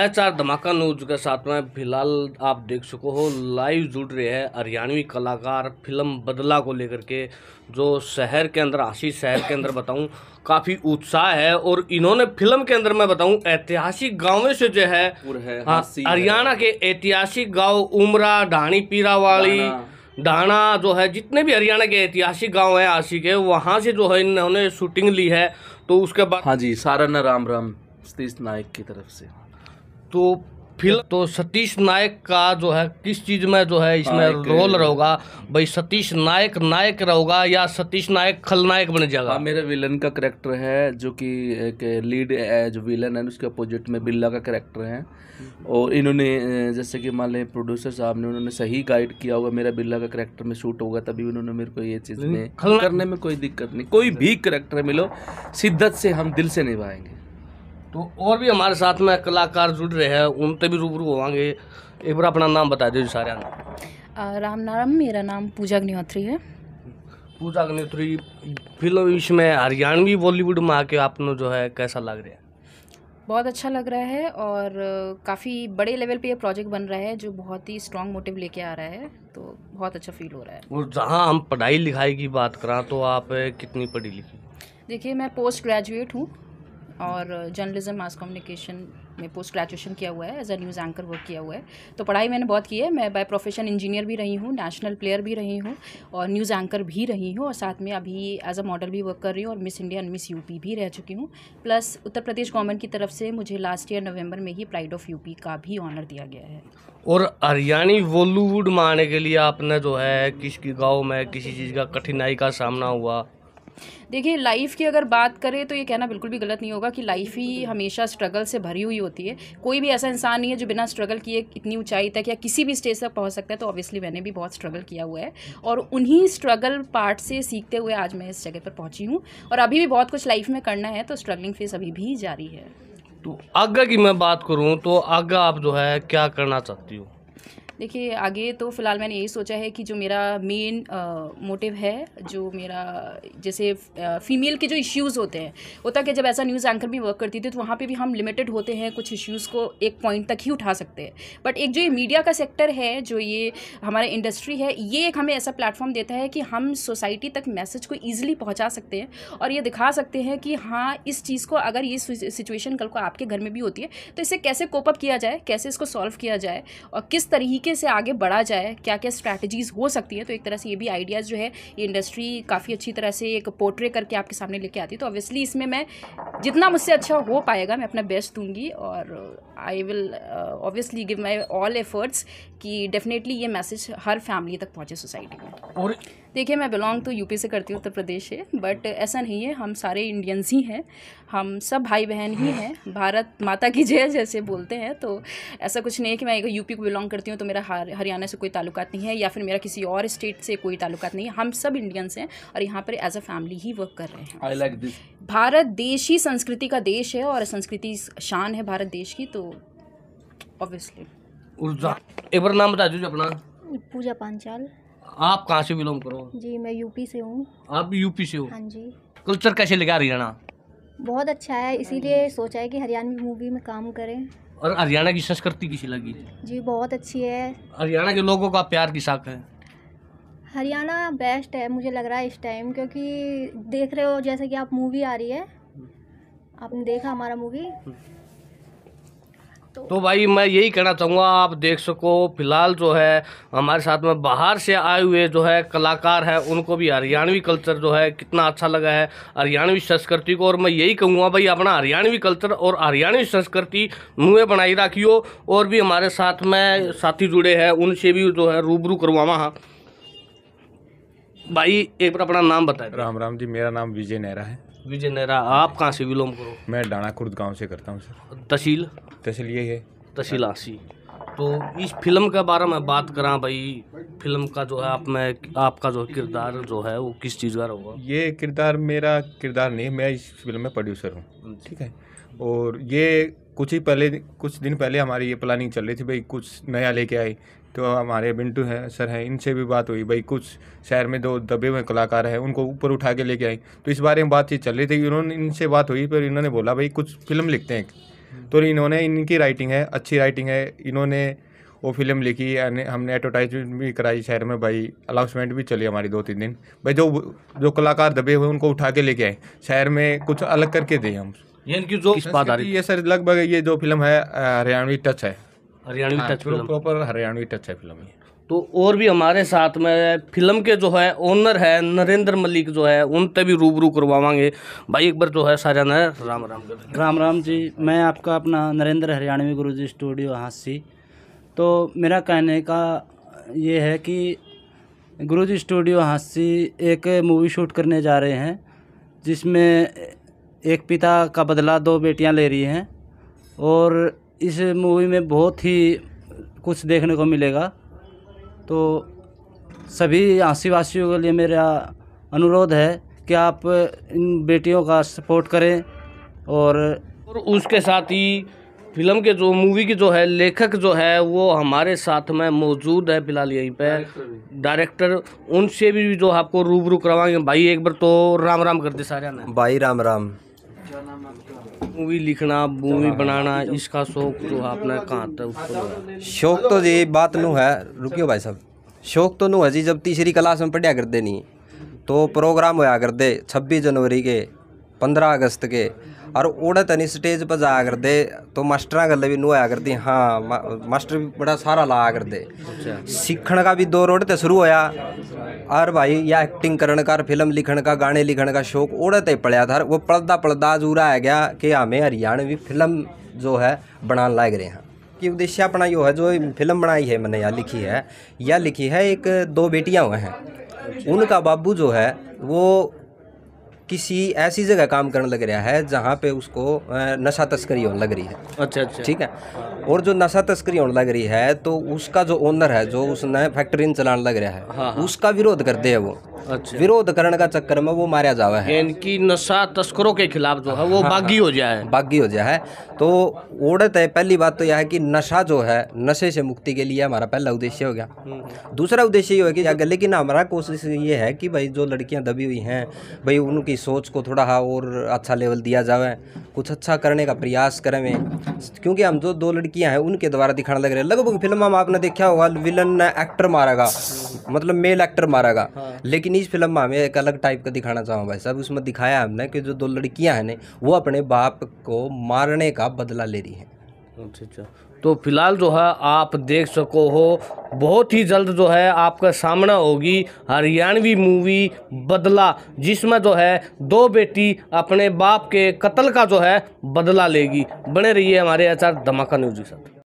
H R धमाका news के साथ में फिलहाल आप देख सको हो लाइव जुड़ रहे हैं हरियाणवी कलाकार फिल्म बदला को लेकर के जो शहर के अंदर आशी शहर के अंदर बताऊं काफ़ी उत्साह है और इन्होंने फिल्म के अंदर मैं बताऊं ऐतिहासिक गाँव से जो हाँ, है हरियाणा के ऐतिहासिक गांव उमरा ढाणी पीरावाड़ी ढाणा जो है जितने भी हरियाणा के ऐतिहासिक गाँव है आशी के वहाँ से जो है इन्होंने शूटिंग ली है तो उसके बाद हाँ जी सारा राम राम सतीश नायक की तरफ से तो फिल्म तो सतीश नायक का जो है किस चीज़ में जो है इसमें रोल रहेगा भाई सतीश नायक नायक रहोगा या सतीश नायक खलनायक बन जाएगा हाँ, मेरे विलन का करेक्टर है जो कि एक लीड जो विलन है उसके अपोजिट में बिल्ला का करेक्टर है और इन्होंने जैसे कि मान लें प्रोड्यूसर साहब ने उन्होंने सही गाइड किया होगा मेरा बिल्ला का करेक्टर में शूट होगा तभी उन्होंने मेरे को ये चीज़ में करने में कोई दिक्कत नहीं कोई भी करेक्टर मिलो शिद्दत से हम दिल से निभाएंगे तो और भी हमारे साथ में कलाकार जुड़ रहे हैं उनते भी रूबरू होवांगे एक बार अपना नाम बता दीजिए सारे राम नारायण मेरा नाम पूजा अग्निहोत्री है पूजा अग्निहोत्री फिल्म में हरियाणवी बॉलीवुड में आके आपने जो है कैसा लग रहा है बहुत अच्छा लग रहा है और काफ़ी बड़े लेवल पे ये प्रोजेक्ट बन रहा है जो बहुत ही स्ट्रॉन्ग मोटिव लेके आ रहा है तो बहुत अच्छा फील हो रहा है और जहाँ हम पढ़ाई लिखाई की बात करा तो आप कितनी पढ़ी लिखी देखिए मैं पोस्ट ग्रेजुएट हूँ और जर्नलिज्म मास कम्युनिकेशन में पोस्ट ग्रेजुएशन किया हुआ है as a news anchor work किया हुआ है तो पढ़ाई मैंने बहुत की है मैं बाय प्रोफेशन इंजीनियर भी रही हूँ नेशनल प्लेयर भी रही हूँ और न्यूज़ एंकर भी रही हूँ और साथ में अभी एज अ मॉडल भी वर्क कर रही हूँ और Miss India and Miss UP भी रह चुकी हूँ प्लस उत्तर प्रदेश गवर्नमेंट की तरफ से मुझे लास्ट ईयर नवम्बर में ही प्राइड ऑफ यूपी का भी ऑनर दिया गया है और हरियाणी बॉलीवुड में आने के लिए आपने जो है किसके गाँव में किसी चीज़ का कठिनाई का सामना हुआ देखिए लाइफ की अगर बात करें तो ये कहना बिल्कुल भी गलत नहीं होगा कि लाइफ ही हमेशा स्ट्रगल से भरी हुई होती है कोई भी ऐसा इंसान नहीं है जो बिना स्ट्रगल किए इतनी ऊंचाई तक या किसी भी स्टेज तक पहुँच सकता है तो ऑब्वियसली मैंने भी बहुत स्ट्रगल किया हुआ है और उन्हीं स्ट्रगल पार्ट से सीखते हुए आज मैं इस जगह पर पहुँची हूँ और अभी भी बहुत कुछ लाइफ में करना है तो स्ट्रगलिंग फेस अभी भी जारी है तो आगे की मैं बात करूँ तो आगे आप जो है क्या करना चाहती हो देखिए आगे तो फ़िलहाल मैंने यही सोचा है कि जो मेरा मेन मोटिव है जो मेरा जैसे फीमेल के जो इश्यूज़ होते हैं होता कि जब ऐसा न्यूज़ एंकर भी वर्क करती थी तो वहाँ पे भी हम लिमिटेड होते हैं कुछ इश्यूज़ को एक पॉइंट तक ही उठा सकते हैं बट एक जो ये मीडिया का सेक्टर है जो ये हमारा इंडस्ट्री है ये एक हमें ऐसा प्लेटफॉर्म देता है कि हम सोसाइटी तक मैसेज को ईजिली पहुँचा सकते हैं और ये दिखा सकते हैं कि हाँ इस चीज़ को अगर ये सिचुएशन कल को आपके घर में भी होती है तो इसे कैसे कोपअप किया जाए कैसे इसको सॉल्व किया जाए और किस तरीके तरीके से आगे बढ़ा जाए क्या क्या स्ट्रैटेजीज़ हो सकती है तो एक तरह से ये भी आइडियाज़ जो है ये इंडस्ट्री काफ़ी अच्छी तरह से एक पोर्ट्रे करके आपके सामने लेके आती है तो ऑब्वियसली इसमें मैं जितना मुझसे अच्छा हो पाएगा मैं अपना बेस्ट दूंगी और I will obviously give my all efforts कि डेफिनेटली ये मैसेज हर फैमिली तक पहुँचे सोसाइटी में और देखिए मैं बिलोंग तो यूपी से करती हूँ उत्तर प्रदेश से बट ऐसा नहीं है हम सारे इंडियंस ही हैं हम सब भाई बहन ही हैं भारत माता की जय जैसे बोलते हैं तो ऐसा कुछ नहीं है कि मैं यूपी को बिलोंग करती हूँ तो मेरा हरियाणा से कोई ताल्लुकात नहीं है या फिर मेरा किसी और स्टेट से कोई ताल्लुकात नहीं है हम सब इंडियंस हैं और यहाँ पर एज अ फैमिली ही वर्क कर रहे हैं आई लाइक दिस भारत देश ही संस्कृति का देश है और संस्कृति शान है भारत देश की तो ऑब्वियसली एक बार नाम बता दीजिए अपना पूजा पांचाल आप कहाँ से बिलोंग करो जी मैं यूपी से हूँ आप यूपी से हो हाँ जी कल्चर कैसे लगा हरियाणा बहुत अच्छा है इसीलिए हाँ सोचा है कि हरियाणवी मूवी में काम करें और हरियाणा की संस्कृति किसी लगी जी बहुत अच्छी है हरियाणा के लोगों का प्यार की साख है हरियाणा बेस्ट है मुझे लग रहा है इस टाइम क्योंकि देख रहे हो जैसे कि आप मूवी आ रही है आपने देखा हमारा मूवी हम्म। तो-, तो भाई मैं यही कहना चाहूँगा आप देख सको फिलहाल जो है हमारे साथ में बाहर से आए हुए जो है कलाकार हैं उनको भी हरियाणवी कल्चर जो है कितना अच्छा लगा है हरियाणवी संस्कृति को और मैं यही कहूँगा भाई अपना हरियाणवी कल्चर और हरियाणवी संस्कृति मुँह बनाई रखियो और भी हमारे साथ में साथी जुड़े हैं उनसे भी जो है रूबरू करवावा हाँ भाई एक बार अपना नाम बताए राम राम जी मेरा नाम विजय नेहरा है विजय नेहरा आप कहाँ से बिलोंग करो मैं डाणा खुर्द गाँव से करता हूँ सर तहसील तसलिए है आसी तो इस फिल्म के बारे में बात करा भाई फिल्म का जो है आप में आपका जो किरदार जो है वो किस चीज़ का होगा ये किरदार मेरा किरदार नहीं मैं इस फिल्म में प्रोड्यूसर हूँ ठीक है और ये कुछ ही पहले कुछ दिन पहले हमारी ये प्लानिंग चल रही थी भाई कुछ नया लेके आए तो हमारे बिंटू हैं सर हैं इनसे भी बात हुई भाई कुछ शहर में दो दबे हुए कलाकार हैं उनको ऊपर उठा के लेके आए तो इस बारे में बातचीत चल रही थी उन्होंने इनसे बात हुई पर इन्होंने बोला भाई कुछ फिल्म लिखते हैं तो इन्होंने इनकी राइटिंग है अच्छी राइटिंग है इन्होंने वो फिल्म लिखी हमने एडवर्टाइजमेंट भी कराई शहर में भाई अनाउंसमेंट भी चली हमारी दो तीन दिन भाई जो जो कलाकार दबे हुए उनको उठा के लेके आए शहर में कुछ अलग करके दें हम ये इनकी जो ये सर लगभग ये जो फिल्म है हरियाणवी टच हाँ, है Haryanvi touch proper Haryanvi touch है फिल्म ये तो और भी हमारे साथ में फिल्म के जो है ओनर है नरेंद्र मलिक जो है पर भी रूबरू करवावांगे भाई एक बार जो है सारा ने राम राम कर राम राम जी मैं आपका अपना नरेंद्र हरियाणवी गुरु जी स्टूडियो हाँसी तो मेरा कहने का ये है कि गुरु जी स्टूडियो हाँसी एक मूवी शूट करने जा रहे हैं जिसमें एक पिता का बदला दो बेटियाँ ले रही हैं और इस मूवी में बहुत ही कुछ देखने को मिलेगा तो सभी आदिवासियों के लिए मेरा अनुरोध है कि आप इन बेटियों का सपोर्ट करें और, और उसके साथ ही फिल्म के जो मूवी की जो है लेखक जो है वो हमारे साथ में मौजूद है फिलहाल यहीं पे डायरेक्टर उनसे भी जो आपको रूबरू करवाएंगे भाई एक बार तो राम राम करते सारे भाई राम राम क्या नाम आपका मूवी लिखना मूवी बनाना इसका शौक तो अपना कहाँ था शौक तो जी बात नू है रुकियो भाई साहब शौक तो नू है जी जब तीसरी क्लास में पढ़िया करते नहीं तो प्रोग्राम होया करते छब्बीस जनवरी के पंद्रह अगस्त के और उड़े तनी स्टेज पर जाया करते तो हाँ, मास्टर गले भी नुआया करती हाँ मास्टर भी बड़ा सारा लाया करते अच्छा। सीखने का भी दौर तो शुरू होया और भाई या एक्टिंग करण का फिल्म लिखण का गाने लिखण का शौक ओढ़ते पड़ा था वो पढ़ता पढ़ता अजूरा है गया कि हमें हरियाणवी फिल्म जो है बनाने लग रहे हैं कि उद्देश्य अपना यो है जो फिल्म बनाई है मैंने या लिखी है या लिखी है एक दो बेटियाँ हुए हैं उनका बाबू जो है वो किसी ऐसी जगह काम करने लग रहा है जहाँ पे उसको नशा तस्करी होने लग रही है अच्छा अच्छा ठीक है और जो नशा तस्करी होने लग रही है तो उसका जो ओनर है जो उसने फैक्ट्री चलाने लग रहा है हाँ, हाँ। उसका विरोध करते हैं वो अच्छा। विरोध करने का चक्कर में वो मारा जावा है इनकी नशा तस्करों के खिलाफ जो है वो हाँ, बागी हाँ, हो जाए बागी हाँ, हो जाए तो ओढ़त है पहली बात तो यह है कि नशा जो है नशे से मुक्ति के लिए हमारा पहला उद्देश्य हो गया हम्म। दूसरा उद्देश्य ये हो कि लेकिन हमारा कोशिश ये है कि भाई जो लड़कियाँ दबी हुई हैं भाई उनकी सोच को थोड़ा हाँ और अच्छा लेवल दिया जावे कुछ अच्छा करने का प्रयास करें क्योंकि हम जो दो लड़कियाँ हैं उनके द्वारा दिखाने लग रहे हैं लगभग फिल्म हम आपने देखा होगा विलन ने एक्टर मारेगा मतलब मेल एक्टर मारेगा लेकिन लेकिन इस फिल्म में हमें एक अलग टाइप का दिखाना चाहूँ भाई साहब उसमें दिखाया हमने कि जो दो लड़कियाँ हैं वो अपने बाप को मारने का बदला ले रही हैं अच्छा अच्छा तो फिलहाल जो है आप देख सको हो बहुत ही जल्द जो है आपका सामना होगी हरियाणवी मूवी बदला जिसमें जो है दो बेटी अपने बाप के कत्ल का जो है बदला लेगी बने रहिए हमारे आचार धमाका न्यूज के साथ